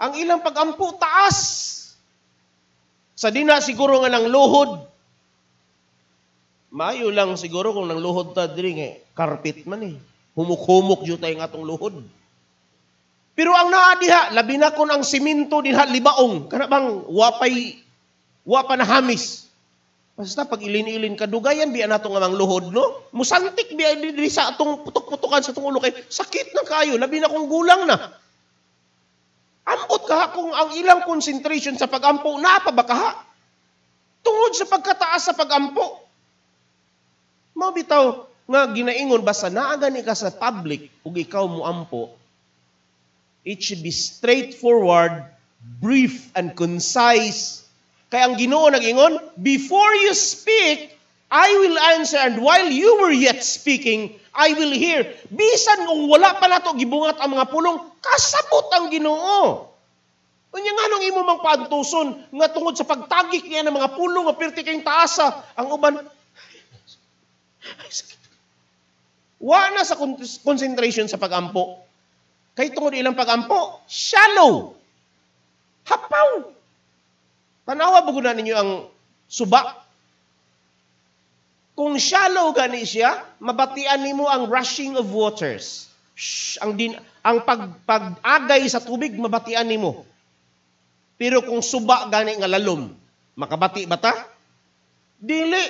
Ang ilang pagampu, taas. Sa dina siguro nga ng luhod. Mayo lang siguro kung nang luhod ta diri nga carpet man eh. Humuk-humuk jud tay nga atong luhod. Pero ang naa diha, labi na kun ang simento diha libaong, kana bang wapay wapa na hamis. Basta pag ilin-ilin ka dugayan biya natong nga mang luhod no. Musantik biya diri sa atong putok putokan sa atong ulo kay sakit na kayo, labi na kung gulang na. Ambot kaha kung ang ilang concentration sa pagampo na pabakaha. Tungod sa pagkataas sa pagampo. Mabitaw nga ginaingon basta naagani ka sa public ug ikaw mo ampo. It should be straightforward, brief and concise. Kaya ang nag-ingon, before you speak, I will answer, and while you were yet speaking, I will hear. Bisan kung wala pa nato gibungat ang mga pulong, kasabot ang ginoo. Kanya nga nung imo mang pantuson, nga tungod sa pagtagik niya ng mga pulong, nga pirti kayong taasa, ang uban, wa na sa concentration sa pagampo. Kay tungod ilang pagampo, shallow. Hapaw. Tanawa bago ninyo ang subak kung shallow gani siya, mabatian nimo ang rushing of waters. Shhh, ang din ang pag, pagagay sa tubig mabatian nimo. Pero kung suba gani nga lalom, makabati ba ta? Dili.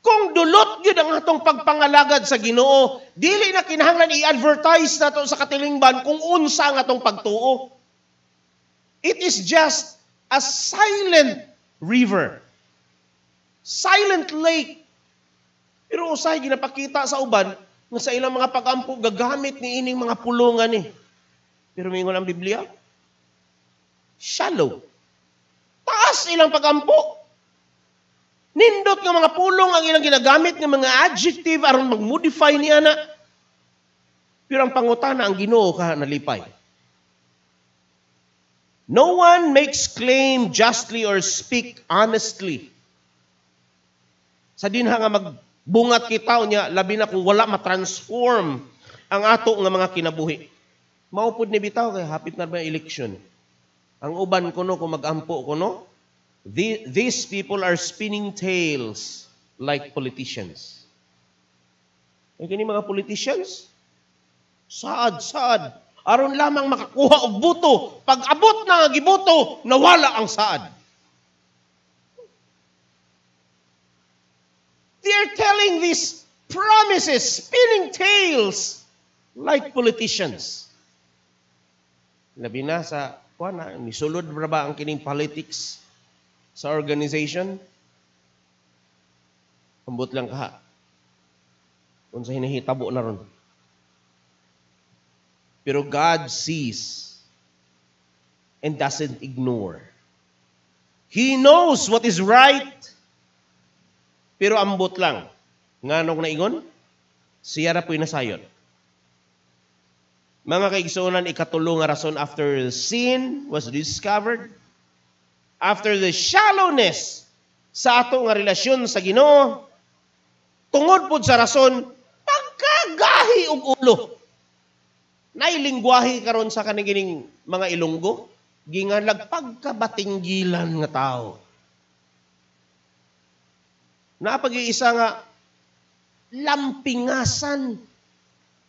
Kung dulot gyud ang atong pagpangalagad sa Ginoo, dili na kinahanglan i-advertise nato sa katilingban kung unsa ang atong pagtuo. It is just a silent river. Silent lake. Pero usay, ginapakita sa uban, nga sa ilang mga pagampo gagamit ni ining mga pulungan eh. Pero may ang Biblia, shallow. Taas ilang pagampo. Nindot nga mga pulong ang ilang ginagamit ng mga adjective aron mag-modify ni ana. Pero ang pangutana ang Ginoo ka nalipay. No one makes claim justly or speak honestly sa dinha nga magbungat kitaw niya, labi na kung wala matransform ang ato nga mga kinabuhi. Maupod ni bitaw kay hapit na ba election. Ang uban ko no, kung magampo ko no, these people are spinning tales like politicians. Kaya kini mga politicians, sad, sad. Aron lamang makakuha og buto. Pag abot na gibuto, nawala ang saad. They're telling these promises, spinning tales, like politicians. Labi na sa, kuha na, misulod ba ba ang kining politics sa organization? Ambot lang kaha. Kung sa hinahitabo na ron. Pero God sees and doesn't ignore. He knows what is right pero ambot lang. Nganong naingon? Siya ra po'y nasayon. Mga kaigsunan, ikatulo nga rason after sin was discovered, after the shallowness sa ato nga relasyon sa Ginoo, tungod pod sa rason pagkagahi og ulo. Nailingwahi karon sa kanigining mga ilunggo, ginganlag pagkabatinggilan nga tao. Napag-iisa nga, lampingasan.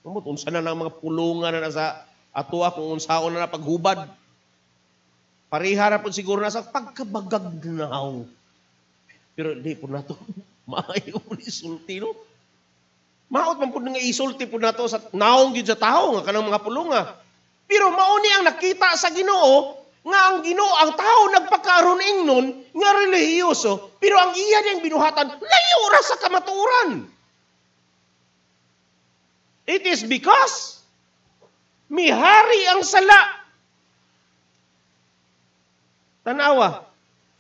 Umot, unsa na lang mga pulungan na nasa atuwa kung unsaon na napaghubad. Parihara po siguro na sa pagkabagagnaw. Pero di po na to. Maayo po ni sulti, no? Maot man po nga isulti po na to sa naong yun sa tao, nga kanang mga pulunga. Pero mauni ang nakita sa ginoo, nga ang Ginoo ang tao nagpakaron ingnon nga relihiyoso pero ang iya niyang binuhatan layo ra sa kamatuoran. It is because mihari ang sala. Tanawa,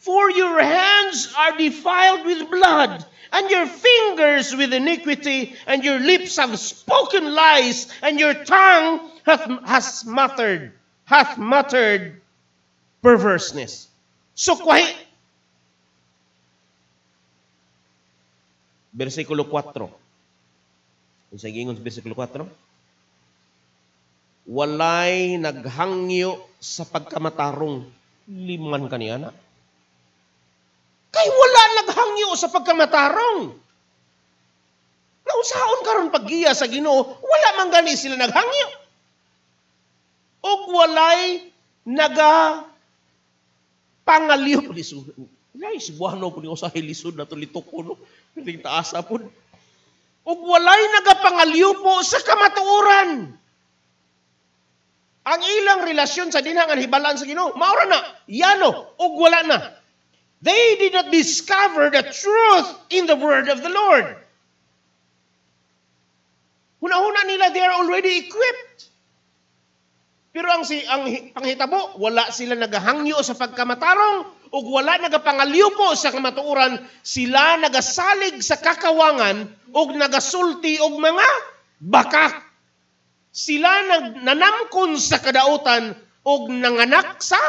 for your hands are defiled with blood and your fingers with iniquity and your lips have spoken lies and your tongue hath, hath muttered hath muttered perverseness. So, kwahi. Versikulo 4. Unsa giingon sa versikulo 4? Walay naghangyo sa pagkamatarong liman kaniyana. Kay wala naghangyo sa pagkamatarong Nausahon karon paggiya sa Ginoo, wala man gani sila naghangyo. Og walay naga Pangaliw ni liso. Ngay, sibuhan na po niyo sa hilisod na tulitok po no. Piling taasa po. Ug walay nagapangaliw po sa kamatuoran. Ang ilang relasyon sa dinhang ang hibalan sa Ginoo, maura na, yano, ug wala na. They did not discover the truth in the word of the Lord. Huna-huna nila, they are already equipped. Pero ang si ang panghitabo, wala sila nagahangyo sa pagkamatarong ug wala nagapangaliw sa kamatuoran, sila nagasalig sa kakawangan ug nagasulti og mga bakak. Sila nag nanamkon sa kadautan ug nanganak sa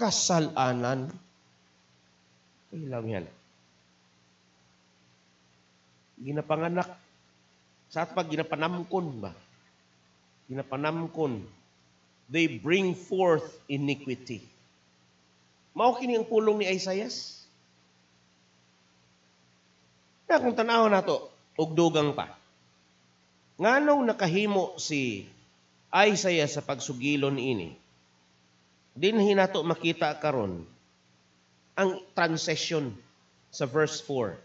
kasalanan. Ilang yan. Ginapanganak sa at pag ginapanamkon ba? Ginapanamkon. They bring forth iniquity. Mao kini ang pulong ni Isaiah. na kung tanaw og dugang pa. Nganong nakahimo si Isaias sa pagsugilon ini? din hinato makita karon ang transition sa verse 4.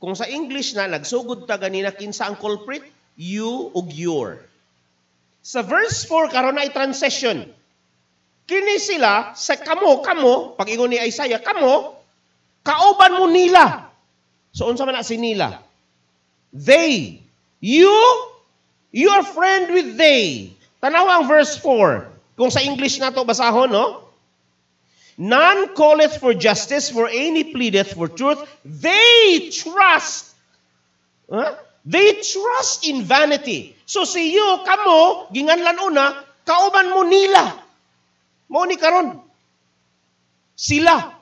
Kung sa English na nagsugod ta ganina kinsa ang culprit, you ug your. Sa verse 4, karon na i transition. Kini sila sa kamo, kamo, pag ingon ni Isaiah, kamo, kauban mo nila. So, unsa man na si nila? They. You, your friend with they. Tanawa ang verse 4. Kung sa English na to basahon, no? None calleth for justice, for any pleadeth for truth. They trust. Huh? They trust in vanity. So si you, kamo, ginganlan una, kauban mo nila. Mo ni karon. Sila.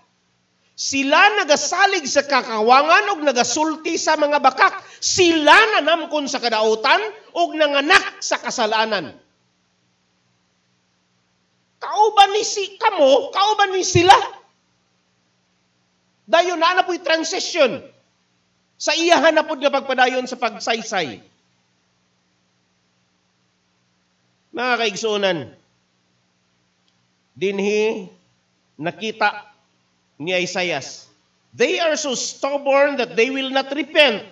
Sila nagasalig sa kakawangan ug nagasulti sa mga bakak. Sila nanamkon sa kadautan ug nanganak sa kasalanan. Kauban ni si kamo, kauban ni sila. Dayon na na po'y transition sa iyahan na pud nga pagpadayon sa pagsaysay. Mga kaigsunan, dinhi nakita ni Isaias, they are so stubborn that they will not repent.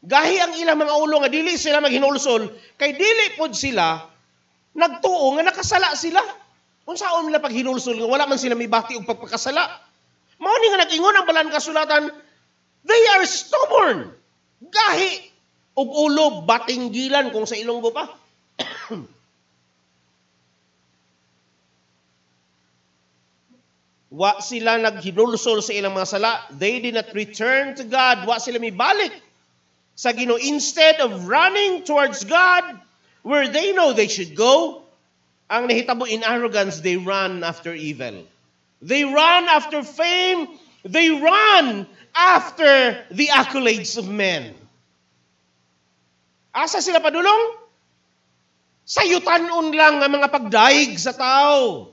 Gahi ang ilang mga ulo nga dili sila maghinulsol kay dili pud sila nagtuo nga nakasala sila. Unsaon nila paghinulsol nga wala man sila mibati og pagpakasala. Mao ni nga nag-ingon ang balan kasulatan, They are stubborn. Gahi ug ulo batinggilan kung sa Ilonggo pa. wa sila naghidulsol sa ilang mga sala. They did not return to God. Wa sila mibalik sa Ginoo. Instead of running towards God, where they know they should go, ang nahitabo in arrogance, they run after evil. They run after fame They run after the accolades of men. Asa sila padulong? Sayutanon lang ang mga pagdaig sa tao.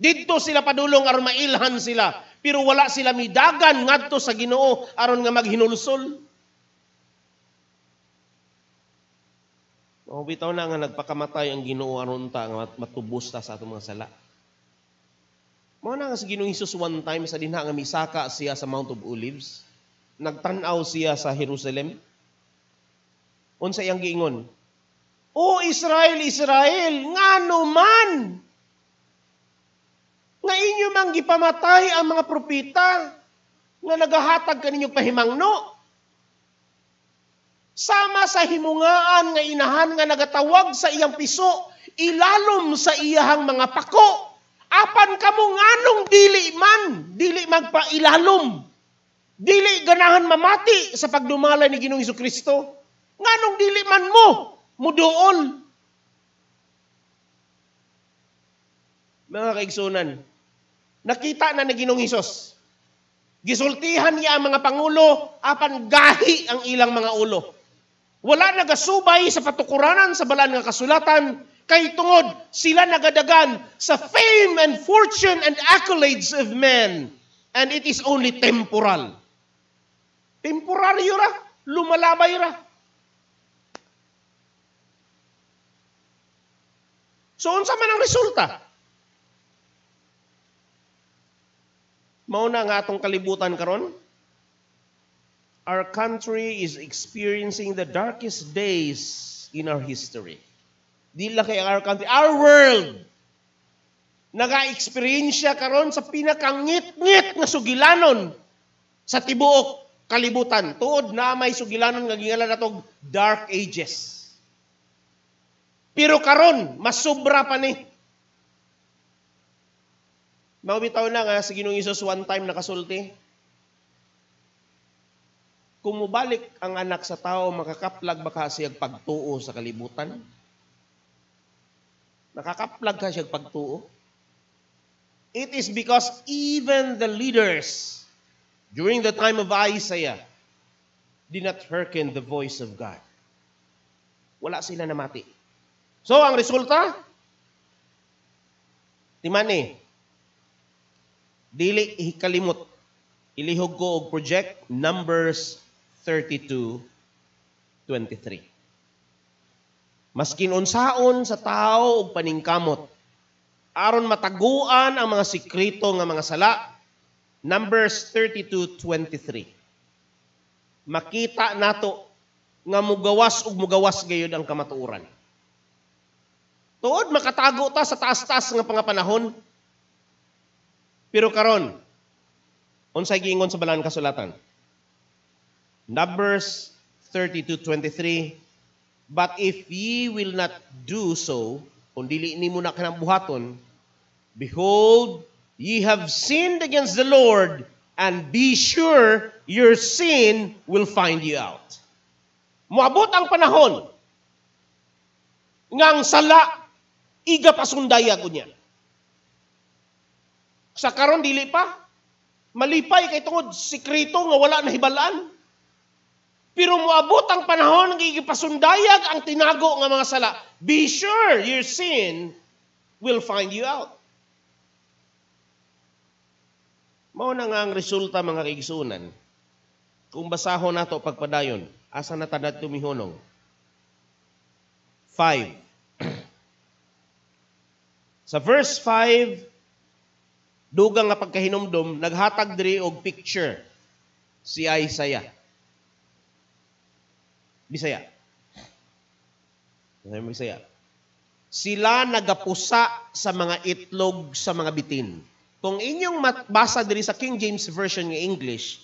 Dito sila padulong aron mailhan sila, pero wala sila midagan ngadto sa Ginoo aron nga maghinulsol. O na nga nagpakamatay ang Ginoo aron ta nga matubos ta sa atong mga sala. Mao na nga si Ginoong Hesus one time sa dinha nga misaka siya sa Mount of Olives, nagtanaw siya sa Jerusalem. Unsa iyang giingon? O Israel, Israel, ngano man nga inyo mang gipamatay ang mga propeta nga nagahatag kaninyo pahimangno. Sama sa himungaan nga inahan nga nagatawag sa iyang piso, ilalom sa iyahang mga pako apan kamo nganong dili man, dili magpailalom. Dili ganahan mamati sa pagdumalay ni Ginoong Kristo. Nganong dili man mo, muduol. Mga kaigsunan, nakita na ni Ginoong Hesus Gisultihan niya ang mga pangulo, apan gahi ang ilang mga ulo. Wala nagasubay sa patukuranan sa balan nga kasulatan, Kay tungod sila nagadagan sa fame and fortune and accolades of men. And it is only temporal. Temporaryo ra. Lumalabay ra. So, unsa man ang resulta? Mao na nga atong kalibutan karon. Our country is experiencing the darkest days in our history dila kay our country, our world, naga-experience karon sa pinakangit-ngit nga sugilanon sa tibuok kalibutan. Tuod na may sugilanon nga gingala natog dark ages. Pero karon mas sobra pa ni. Mabitaw na nga sa Ginoong Isus one time nakasulti. Kung mubalik ang anak sa tao, makakaplag baka siyag pagtuo sa kalibutan. Nakakaplag ka siya pagtuo. It is because even the leaders during the time of Isaiah did not hearken the voice of God. Wala sila namati. So, ang resulta, timani, eh. dili ikalimot, ilihog ko og project Numbers 32, 23. Maskin unsaon sa tao ug paningkamot. Aron mataguan ang mga sikreto nga mga sala. Numbers 32:23. Makita nato nga mugawas ug mugawas gayud ang kamatuoran. Tuod makatago ta sa taas-taas nga pangapanahon. Pero karon, unsay giingon sa balan kasulatan? Numbers 32:23 But if ye will not do so, kung dili mo na kanang behold, ye have sinned against the Lord, and be sure your sin will find you out. Muabot ang panahon ngang sala iga pasundaya ko niya. Sa karon dili pa malipay kay tungod sikreto nga wala na hibalaan. Pero moabot ang panahon ng igipasundayag ang tinago nga mga sala. Be sure your sin will find you out. Mao na nga ang resulta mga kaigsunan. Kung basahon nato pagpadayon, asa na tadat tumihunong? Five. Sa verse 5, dugang nga pagkahinomdom, naghatag diri og picture si Isaiah. Bisaya. Sabi mo Bisaya. Sila nagapusa sa mga itlog sa mga bitin. Kung inyong basa diri sa King James Version ng English,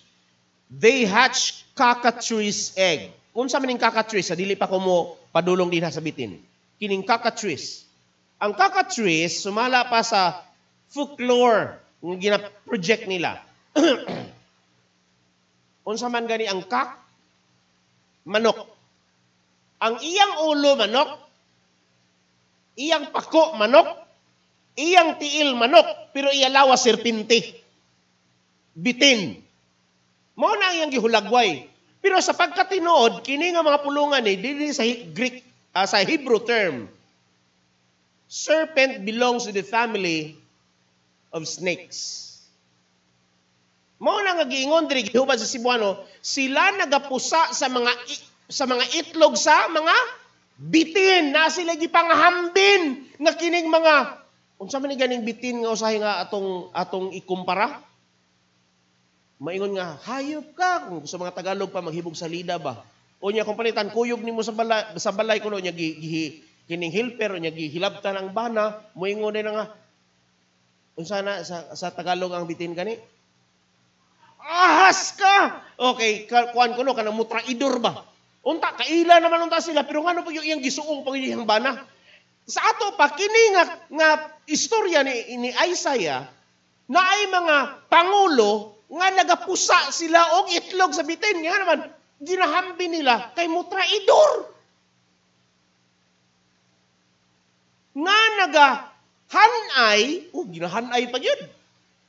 they hatch cockatrice egg. Kung sa maning cockatrice, dili pa ko mo padulong din sa bitin. Kining cockatrice. Ang cockatrice, sumala pa sa folklore ng gina-project nila. Unsa man gani ang kak, manok ang iyang ulo manok, iyang pako manok, iyang tiil manok, pero iya lawa serpinti. Bitin. Mao na ang iyang gihulagway. Pero sa pagkatinuod, kini nga mga pulungan ni eh, dili sa Greek uh, sa Hebrew term. Serpent belongs to the family of snakes. Mao na nga giingon diri gihubad sa Cebuano, sila nagapusa sa mga sa mga itlog sa mga bitin na sila gipangahambin na kining mga unsa man ni ganing bitin nga usahay nga atong atong ikumpara maingon nga hayop ka kung sa mga Tagalog pa maghibog sa lida ba o niya kung palitan kuyog nimo sa balay sa balay kuno niya gi, gi, kining helper o niya gihilabtan ang bana moingon na nga unsa na sa, sa Tagalog ang bitin gani ahas ka okay kuan kuno mutra idur ba Unta, kaila naman unta sila, pero nga ano po yung iyang gisuong pag iyang bana. Sa ato pa, kini nga, nga istorya ni, ni Isaiah, na ay mga pangulo nga nagapusa sila og itlog sa bitin. Nga naman, ginahambi nila kay mutraidor. Nga naga hanay, oh, ginahanay pa yun,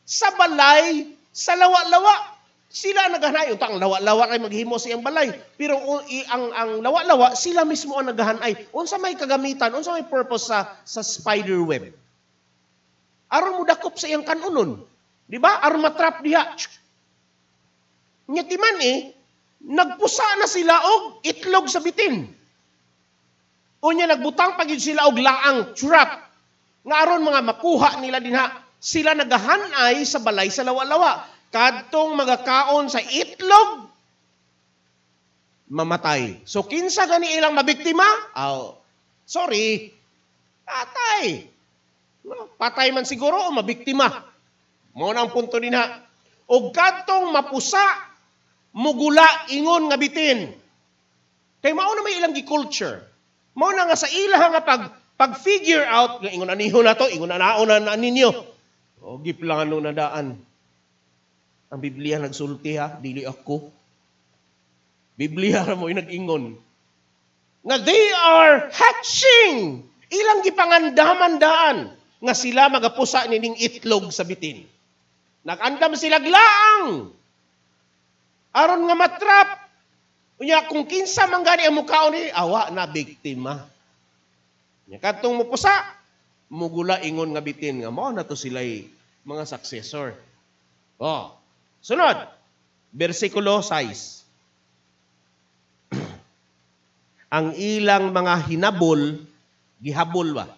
sa balay, sa lawa-lawa, sila naghanay utang lawa-lawa kay maghimo sa iyang balay. Pero ang ang lawa-lawa sila mismo ang naghanay. Unsa may kagamitan? Unsa may purpose sa sa spider web? Aron mo dakop sa iyang kanunon. Di ba? Aron matrap diha. Nya timan eh, nagpusa na sila og itlog sa bitin. Unya nagbutang pagyud sila og laang trap nga aron mga makuha nila dinha sila nagahanay sa balay sa lawa-lawa kadtong magakaon sa itlog, mamatay. So, kinsa gani ilang mabiktima? Oh, sorry, patay. No, patay man siguro o mabiktima. Mo na ang punto nina. Og kadtong mapusa, mugula ingon nga bitin. Kay mao na may ilang gi-culture. Mao na nga sa ilaha nga pag pag-figure out nga ingon aniho na to, ingon na naon na ninyo. O giplano na daan. Ang Biblia nagsulti ha, dili ako. Biblia ra mo nag-ingon. Nga they are hatching. Ilang gipangandaman daan nga sila magapusa nining itlog sa bitin. Nagandam sila glaang. Aron nga matrap. Unya kung kinsa manggani gani ang mukhaon ni awa na biktima. Nya kadtong mupusa mugula ingon nga bitin nga mao na to sila'y mga successor. Oh, Sunod, versikulo 6. Ang ilang mga hinabol, gihabol ba?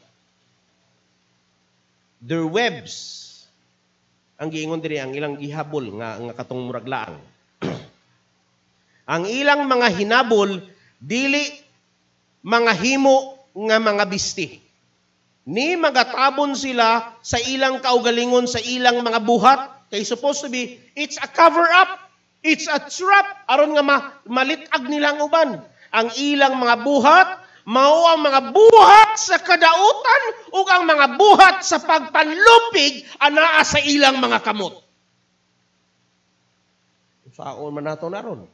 Their webs, ang giingon diri ang ilang gihabol nga nga katong murag laang. ang ilang mga hinabol dili mga himo nga mga bisti. Ni magatabon sila sa ilang kaugalingon sa ilang mga buhat Kay supposed to be, it's a cover up. It's a trap. Aron nga ma malitag nilang uban. Ang ilang mga buhat, mao ang mga buhat sa kadautan o ang mga buhat sa pagpanlupig anaa sa ilang mga kamot. Saon man nato naron.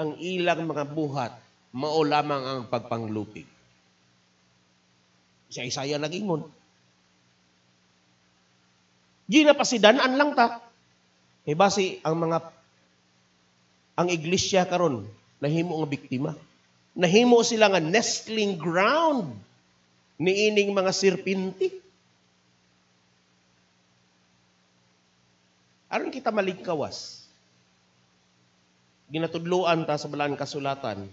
Ang ilang mga buhat, mao lamang ang pagpanglupig. Sa Isaya nagingon, Ginapasidanaan lang ta. Kay eh, base ang mga ang iglesia karon nahimo nga biktima. Nahimo sila nga nestling ground niining mga sirpinti. Aron kita maligkawas. Ginatudloan ta sa balaan kasulatan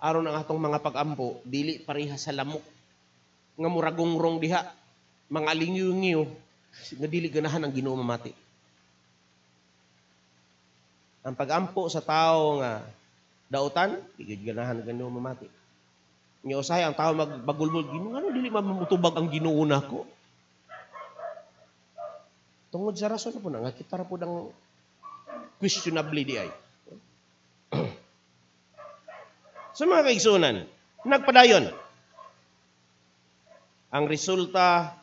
aron ang atong mga pagampo dili pareha sa lamok nga muragongrong diha mga lingyungyo nga dili ganahan ang Ginoo mamati. Ang pagampo sa tao nga dautan, gid ganahan ang Ginoo mamati. Niya usay ang tao magbagulbol Ginoo ano dili mamutubag ang Ginoo nako. Tungod sa rason po na nga kita ra po ng questionably di ay. sa mga kaigsunan, nagpadayon. Ang resulta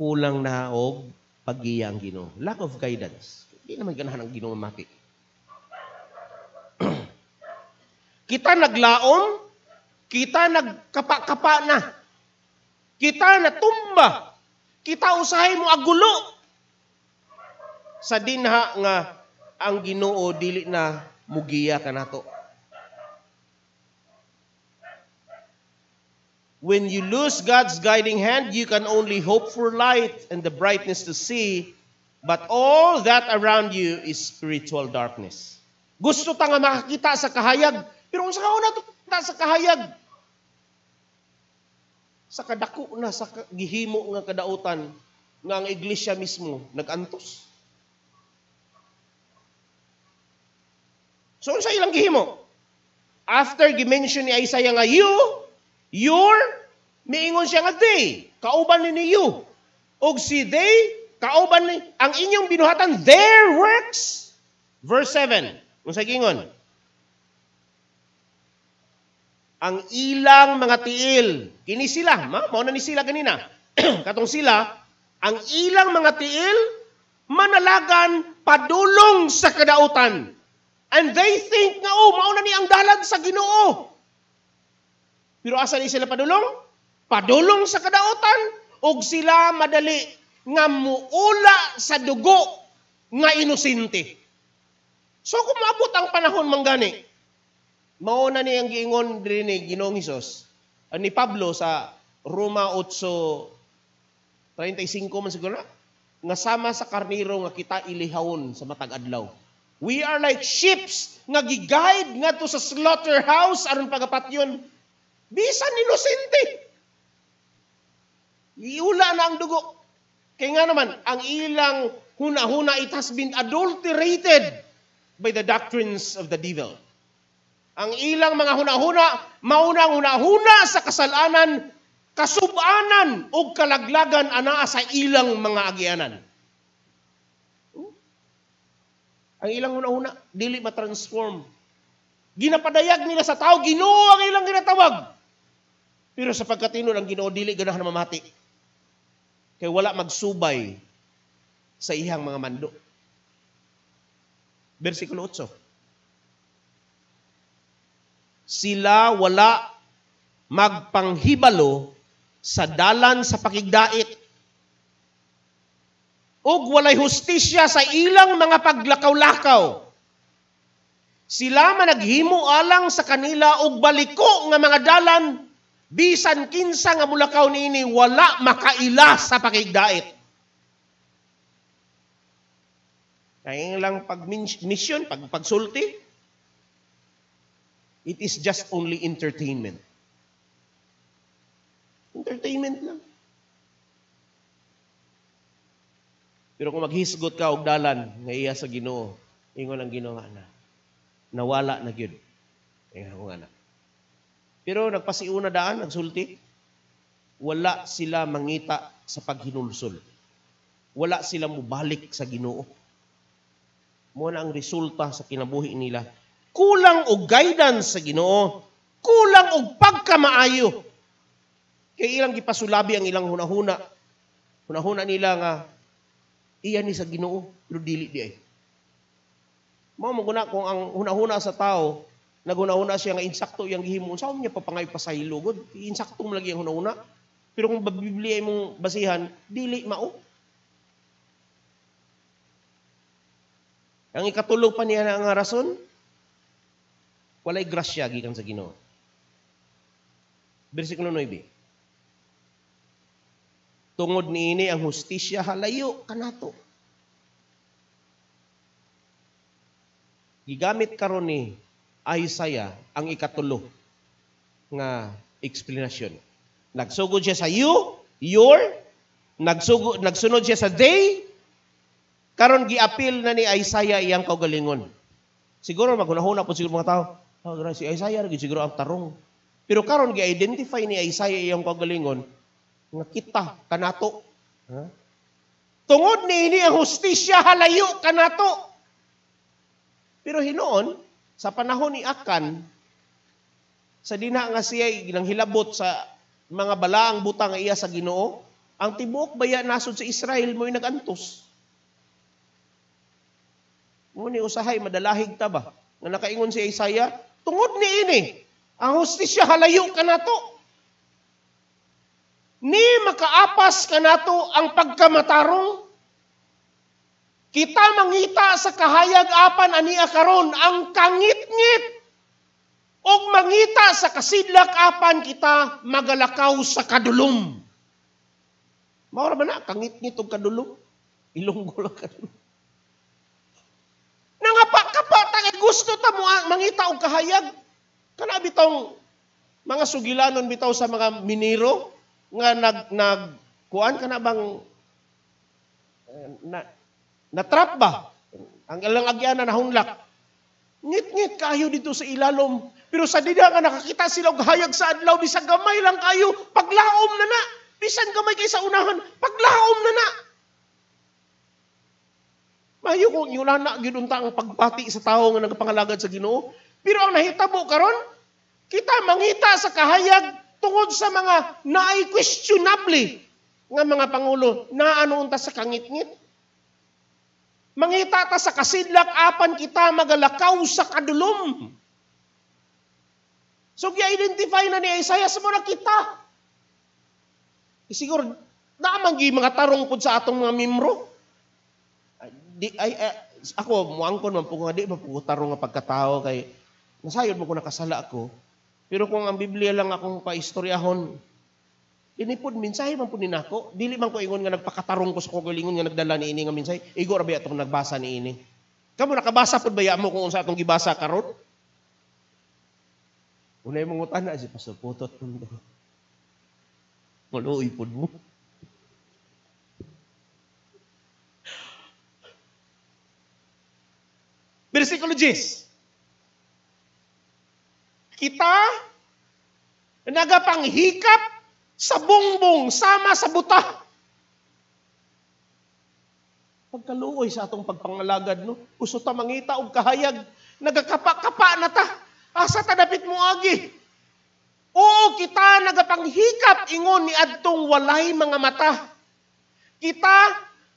kulang na og pagiyang Ginoo. Lack of guidance. Hindi naman ganahan ang Ginoo maki. kita naglaom, kita nagkapa-kapa na. Kita natumba. Kita usahay mo agulo. Sa dinha nga ang Ginoo dili na mugiya kanato. When you lose God's guiding hand, you can only hope for light and the brightness to see, but all that around you is spiritual darkness. Gusto ta nga makakita sa kahayag, pero kung sa kauna to sa kahayag, sa kadako na, sa gihimo nga kadautan, nga ang iglesia mismo nagantos. So, sa ilang gihimo? After gimension ni Isaiah nga, you Your, miingon siya nga they, kauban ni niyo. Og si they, kauban ni, ang inyong binuhatan, their works. Verse 7, kung sa gingon, ang ilang mga tiil, kini sila, ma, mauna ni sila ganina, katong sila, ang ilang mga tiil, manalagan, padulong sa kadautan. And they think oh, na, oh, mauna ni ang dalag sa ginoo. Pero asa ni sila padulong? Padulong sa kadaotan ug sila madali nga muula sa dugo nga inosente. So kung maabot ang panahon manggani, mao na ni ang giingon diri ni Ginoong Hesus ni Pablo sa Roma 8:35 man siguro na nga sama sa karnero nga kita ilihawon sa matag adlaw. We are like sheep nga gi nga to sa slaughterhouse aron pagapatyon bisan inosente. Iula na ang dugo. Kaya nga naman, ang ilang huna-huna, it has been adulterated by the doctrines of the devil. Ang ilang mga huna-huna, maunang huna-huna sa kasalanan, kasubanan o kalaglagan anaa sa ilang mga agianan. Ang ilang huna-huna, dili matransform. Ginapadayag nila sa tao, ginoo ang ilang ginatawag. Pero sa pagkatino ng Ginoo dili ganahan mamati. Kay wala magsubay sa iyang mga mando. Bersikulo 8. Sila wala magpanghibalo sa dalan sa pakigdait ug walay hustisya sa ilang mga paglakaw-lakaw. Sila man naghimo alang sa kanila og baliko nga mga dalan Bisan kinsa nga mulakaw niini wala makaila sa pakigdait. Kaya lang pag mission, pag pagsulti, it is just only entertainment. Entertainment lang. Pero kung maghisgot ka og dalan nga iya sa Ginoo, ingon ang Ginoo nga na. Nawala na gyud. Ingon nga na. Pero nagpasiuna daan, nagsulti, wala sila mangita sa paghinulsol. Wala sila mubalik sa ginoo. Muna ang resulta sa kinabuhi nila, kulang og guidance sa ginoo, kulang og pagkamaayo. Kaya ilang gipasulabi ang ilang hunahuna. Hunahuna nila nga, iyan ni sa ginoo, pero dili di ay. Mao kung ang hunahuna sa tao Naguna-una siya nga insakto yang gihimo sa niya papangay pasahilo god. Insakto mo lagi ang una-una. Pero kung Biblia imong basihan, dili mao. Ang ikatulog pa niya nga rason, walay grasya gikan sa Ginoo. Bersikulo 9. Tungod ini ang hustisya halayo kanato. Gigamit karon ni Isaiah ang ikatulo nga explanation. Nagsugod siya sa you, your, nagsugod, nagsunod siya sa they, karon giapil na ni Isaiah iyang kaugalingon. Siguro maghunahuna po siguro mga tao, oh, si Isaiah gyud siguro ang tarong. Pero karon gi-identify ni Isaiah iyang kaugalingon nga kita kanato. Ha? Tungod ni ini ang hustisya halayo kanato. Pero hinoon, sa panahon ni Akan, sa dina nga siya ilang hilabot sa mga balaang butang iya sa Ginoo, ang tibuok baya nasod sa Israel mo'y nagantos. Nguni usahay madalahig ta ba nga nakaingon si Isaiah, tungod ni ini, ang hustisya halayo ka nato. Ni makaapas ka nato ang pagkamatarong Kita mangita sa kahayag apan ania karon ang kangit-ngit og mangita sa kasidlak apan kita magalakaw sa kadulom. Maura ba na kangit-ngit og kadulum? Ilonggo lang kadulom. Nangapa ka pa tagay gusto ta mo ah, mangita og kahayag kana bitong mga sugilanon bitaw sa mga minero nga nag nag kuan kana bang eh, na, Natrap ba? Ang ilang agyanan na nahunlak. Ngit-ngit kayo dito sa ilalom. Pero sa dida nga nakakita sila og hayag sa adlaw, bisan gamay lang kayo, paglaom na na. Bisan gamay kay sa unahan, paglaom na na. Mayo ko nyo na ginunta ang pagpati sa tao nga nagpangalagad sa Ginoo. Pero ang nahitabo karon, kita mangita sa kahayag tungod sa mga naay questionable nga mga pangulo na ano unta sa kangit-ngit. Mangita ta sa kasidlak, apan kita magalakaw sa kadulom. So, gi-identify na ni Isaiah sa muna kita. E siguro, naamang gi mga tarong po sa atong mga mimro. Di, ay, ay, eh, ako, muangkon man po nga, di man tarong nga pagkatao kay nasayod mo ko nakasala ako. Pero kung ang Biblia lang akong paistoryahon, Inipod mensahe man pud ninako, dili man ko ingon nga nagpakatarong ko sa kugalingon nga nagdala ni ini nga mensahe. Igo ra atong nagbasa ni ini. Kamo nakabasa pud ba mo kung unsa atong gibasa karon? Unay mong utana si Pastor Putot pundo. Maluoy ipod mo. Versikulo 10. Kita nagapanghikap sa bongbong, sama sa buta. Pagkaluoy sa atong pagpangalagad, no? Uso ta mangita og kahayag, nagakapa-kapa na ta. Asa ta dapit mo agi? Oo, kita nagapanghikap ingon ni adtong walay mga mata. Kita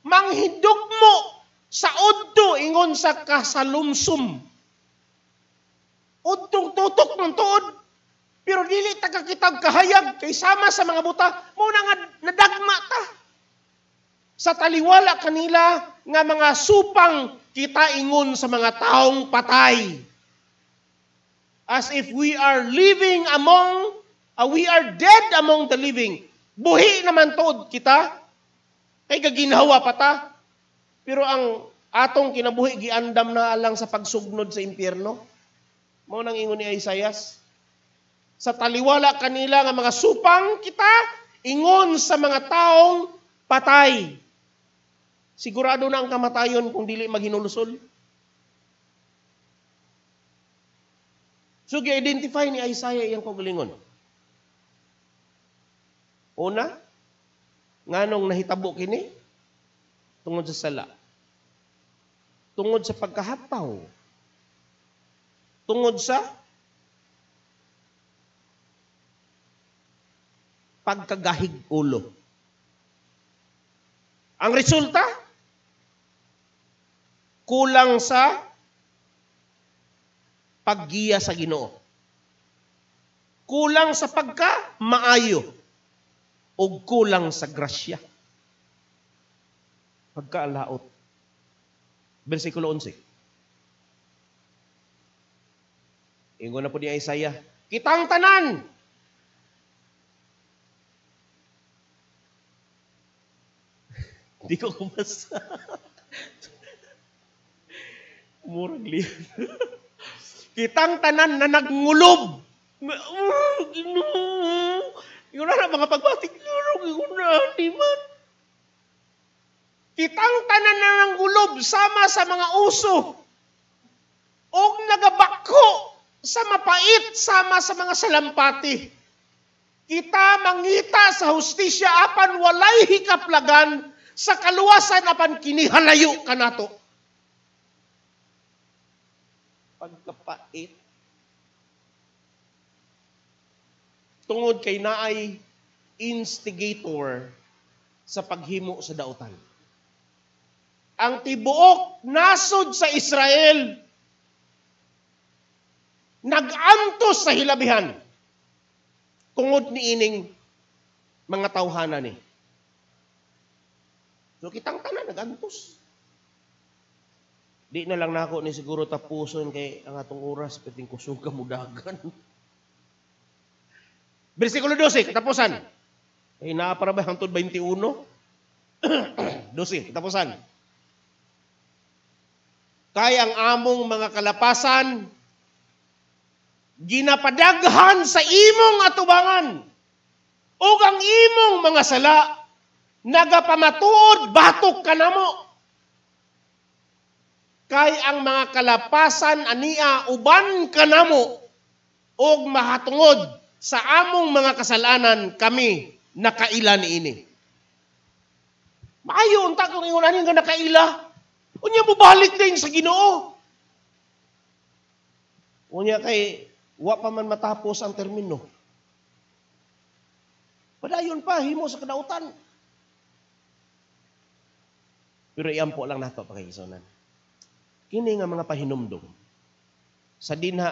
mo sa udto ingon sa kasalumsum. Udtong tutok ng tuod pero dili tagakitag kahayag kay sama sa mga buta, mo na nga nadagma ta. Sa taliwala kanila nga mga supang kita ingon sa mga taong patay. As if we are living among, uh, we are dead among the living. Buhi naman tood kita, kay gaginhawa pa ta. Pero ang atong kinabuhi, giandam na alang sa pagsugnod sa impyerno. Mo nang ingon ni Isaiah, sa taliwala kanila nga mga supang kita ingon sa mga taong patay. Sigurado na ang kamatayon kung dili maghinulusol. So, gi-identify ni Isaiah iyang kagalingon. Una, nganong nahitabo kini? Tungod sa sala. Tungod sa pagkahataw. Tungod sa pagkagahig ulo. Ang resulta, kulang sa paggiya sa Ginoo. Kulang sa pagka maayo o kulang sa grasya. Pagkaalaot. Versikulo 11. Ingon na po ni Isaiah, kitang tanan Hindi ko kumasa. Murag liyan. Kitang tanan na nagngulob. Yun na mga pagbatik. Yun na, di man. Kitang tanan na nagngulob sama sa mga uso. Og nagabakko sa mapait sama sa mga salampati. Kita mangita sa hustisya apan walay hikaplagan sa kaluwasan apan kinihalayo ka nato. Pagkapait. Tungod kay naay instigator sa paghimo sa dautan. Ang tibuok nasod sa Israel nagantos sa hilabihan tungod ni ining mga tawhana ni. Eh. So kitang tanan nagantos. Di na lang nako ni siguro tapuson kay ang atong oras pating kusog ka mudagan. Bersikulo 12, katapusan. Ay naapara ba hangtod 21? 12, katapusan. Kaya ang among mga kalapasan ginapadaghan sa imong atubangan ug ang imong mga sala nagapamatuod batok ka na mo. Kay ang mga kalapasan ania uban ka na mo og mahatungod sa among mga kasalanan kami nakailan ini. Maayo unta kung ingon nga nakaila. Unya mo balik din sa Ginoo. Unya kay wa pa man matapos ang termino. Padayon pa himo sa kadautan. Pero po lang nato pakaisonan. Kini nga mga pahinumdom. Sa dinha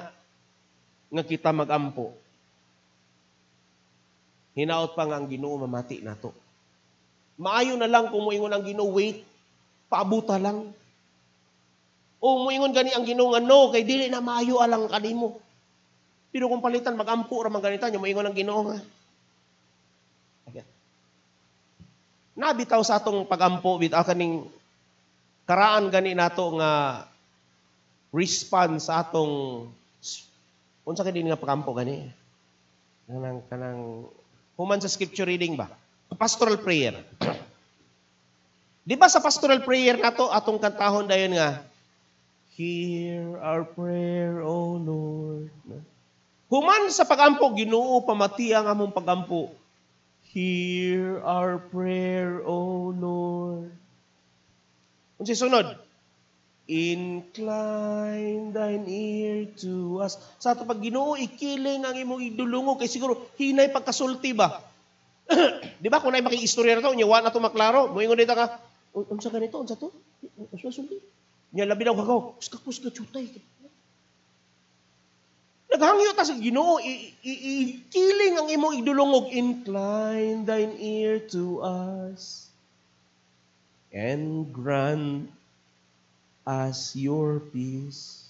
nga kita magampo, hinaot pa nga ang Ginoo mamati nato. Maayo na lang kung moingon ang Ginoo, wait, paabuta lang. O moingon gani ang Ginoo nga no, kay dili na maayo alang kanimo. Pero kung palitan magampo ra man ganita, moingon ang Ginoo nga nabitaw sa atong pagampo with ah, kaning karaan gani nato nga response sa atong unsa kini nga pagampo gani kanang kanang human sa scripture reading ba pastoral prayer Di ba sa pastoral prayer nato atong kantahon dayon nga Hear our prayer, O Lord. Human sa pagampo, ginuo pamati ang among pagampo. Hear our prayer, O Lord. Unsi sunod? Incline thine ear to us. Sa ato pag Ginoo ikiling ang imong idulungo kay siguro hinay pagkasulti ba? Di ba kung nay makiistorya na to, nya na to maklaro, moingon dito ka. Unsa ganito? Unsa to? Unsa sulti? Nya labi na kagaw. Kuska kuska chutay. Naghangyo ta sa Ginoo, ikiling ang imong idulungog, incline thine ear to us and grant us your peace.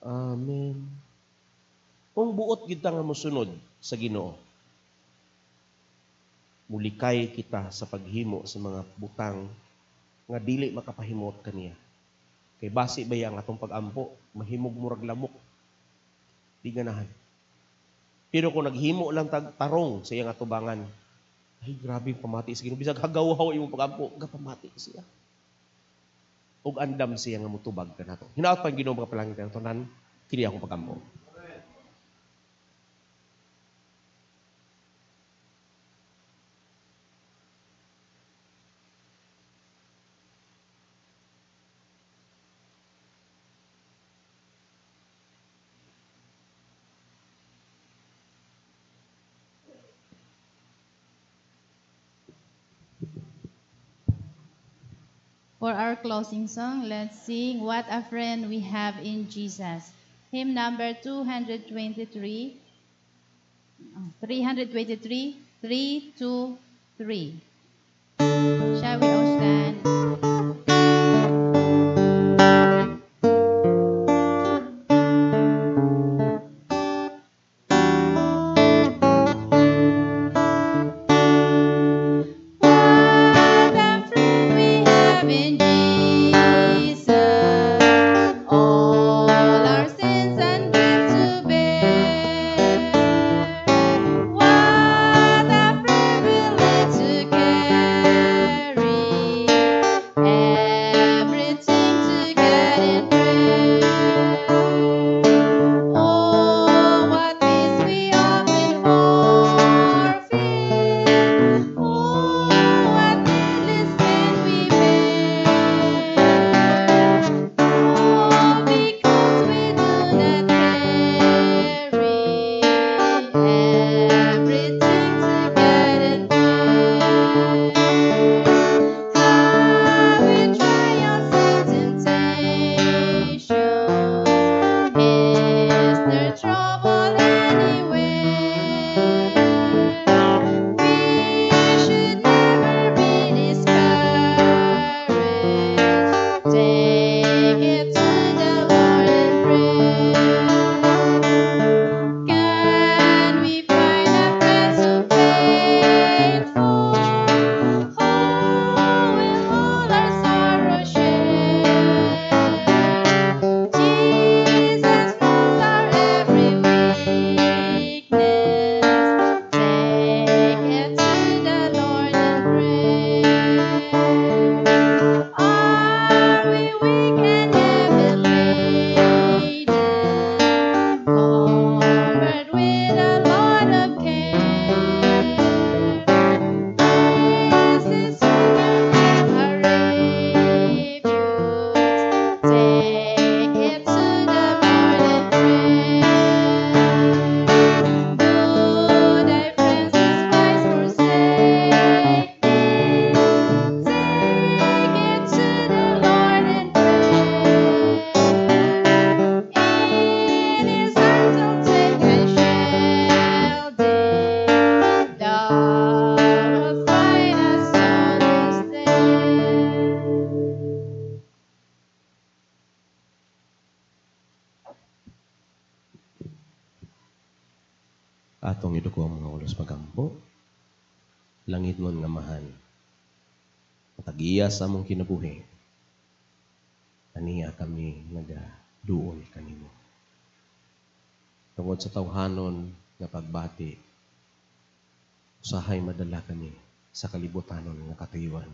Amen. Kung buot kita nga mosunod sa Ginoo, mulikay kita sa paghimo sa mga butang nga dili makapahimot kaniya. Kay basi ba ang atong pagampo, mahimog murag lamok Di ganahan. Pero kung naghimo lang tag tarong sa iyang atubangan, ay grabe pamati sa Ginoo bisag hagawaw imong pagampo, pamati siya. Ug andam siya nga mutubag kanato. Hinaot pa Ginoo mga palangit kanato nan kini akong pagampo. closing song, let's sing What a Friend We Have in Jesus. Hymn number 223, 323, 323. Shall we all stand? iya sa among kinabuhi aniya kami nagaduol kanimo tungod sa tawhanon na pagbati usahay madala kami sa kalibutanon nga katuyuan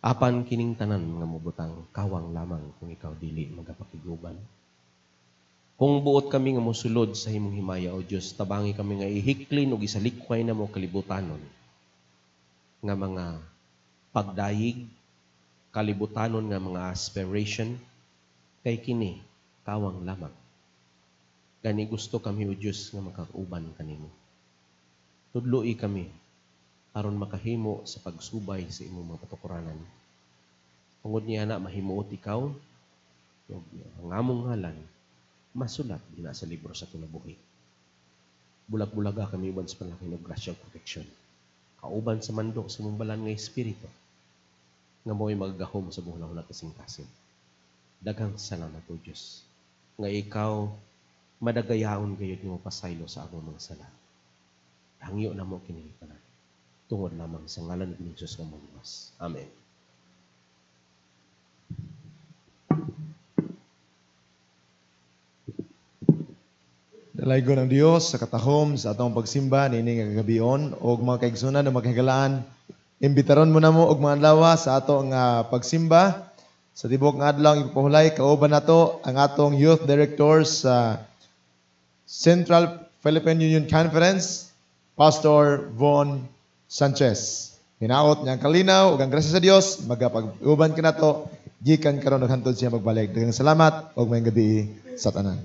apan kining tanan nga mubutang kawang lamang kung ikaw dili magapakiguban kung buot kami nga mosulod sa imong himaya o Dios tabangi kami nga ihiklin o isalikway na mo kalibutanon nga mga pagdayig, kalibutanon nga mga aspiration, kay kini, kawang lamang. Gani gusto kami o Diyos nga makauban kanimo. Tudloi kami aron makahimo sa pagsubay sa imong mga patukuranan. Pungod niya na mahimuot ikaw, ang among halan, masulat din sa libro sa kinabuhi. Bulag-bulaga kami uban sa panlaki ng grasyang proteksyon. Kauban sa mandok sa mumbalan nga espiritu nga mo'y magagahom sa buong lahon at kasing-kasing. Daghang salamat po Diyos, nga ikaw madagayaon gayod mo pasaylo sa among mga sala. Hangyo na mo kinilitanan. Tungod lamang sa ngalan ni Jesus nga mamulas. Amen. Dalaygon ang Dios sa katahom sa atong pagsimba nining gabion og mga kaigsunan na maghigalaan Imbitaron mo na mo og mga adlaw sa ato nga pagsimba. Sa tibok nga adlaw ipahulay kauban nato ang atong youth director sa Central Philippine Union Conference, Pastor Von Sanchez. Hinaot niya kalinaw ug grasya sa Dios magapag-uban kanato gikan karon og hantod siya magbalik. Daghang salamat ug maayong gabi sa tanan.